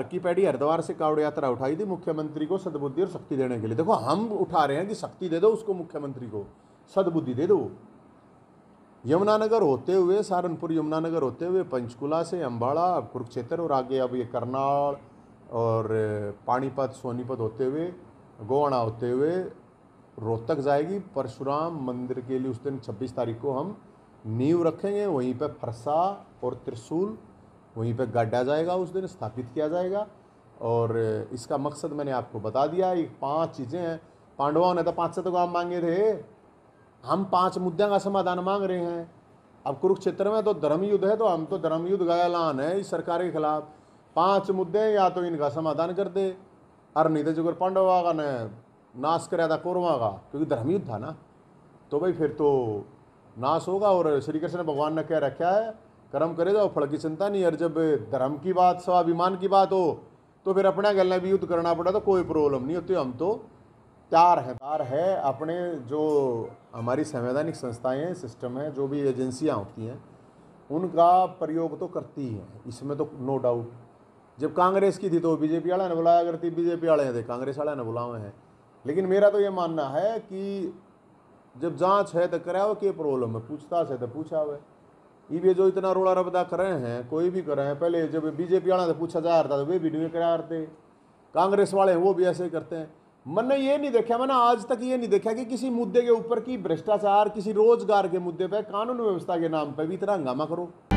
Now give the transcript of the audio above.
बिहार की पैड़ी हरिद्वार से कावड़ यात्रा उठाई थी मुख्यमंत्री को सदबुद्धि और शक्ति देने के लिए देखो हम उठा रहे हैं कि शक्ति दे दो उसको मुख्यमंत्री को सदबुद्धि दे दो यमुनानगर होते हुए सहारनपुर यमुनानगर होते हुए पंचकुला से अम्बाड़ा कुरुक्षेत्र और आगे अब ये करनाल और पानीपत सोनीपत होते हुए गोवाणा होते हुए रोहतक जाएगी परशुराम मंदिर के लिए उस दिन 26 तारीख को हम नींव रखेंगे वहीं पर फरसा और त्रिशूल वहीं पर गड्ढा जाएगा उस दिन स्थापित किया जाएगा और इसका मकसद मैंने आपको बता दिया ये पांच चीज़ें हैं पांडवों ने तो पाँच से तो काम मांगे थे हम पांच मुद्दे का समाधान मांग रहे हैं अब कुरुक्षेत्र में तो धर्म युद्ध है तो हम तो धर्म युद्ध का ऐलान है इस सरकार के खिलाफ पांच मुद्दे या तो इनका समाधान कर दे और नहीं तो जुगर पांडवा का ने नाश कराया था कौरवा का क्योंकि धर्म युद्ध था ना तो भाई फिर तो नाश होगा और श्री कृष्ण भगवान ने कह रखा है कर्म करे जाओ फल की चिंता नहीं और जब धर्म की बात स्वाभिमान की बात हो तो फिर अपना में भी युद्ध करना पड़ा तो कोई प्रॉब्लम नहीं होती हम तो तैयार है तैयार है अपने जो हमारी संवैधानिक संस्थाएं हैं सिस्टम है जो भी एजेंसियां होती हैं उनका प्रयोग तो करती हैं इसमें तो नो डाउट जब कांग्रेस की थी तो बीजेपी वाले ने बुलाया करती बीजेपी वाले थे तो कांग्रेस वाले ने बुलाए हैं लेकिन मेरा तो ये मानना है कि जब जांच है तो कराओ के प्रॉब्लम है पूछताछ है तो पूछा हुआ ये जो इतना रोड़ा रबदा कर रहे हैं कोई भी कर रहे हैं पहले जब बीजेपी वाला से पूछा जा रहा था तो वे भी नहीं रहे कांग्रेस वाले हैं वो भी ऐसे ही करते हैं मैंने ये नहीं देखा मैंने आज तक ये नहीं देखा कि किसी मुद्दे के ऊपर की भ्रष्टाचार किसी रोजगार के मुद्दे पर कानून व्यवस्था के नाम पर भी इतना हंगामा करो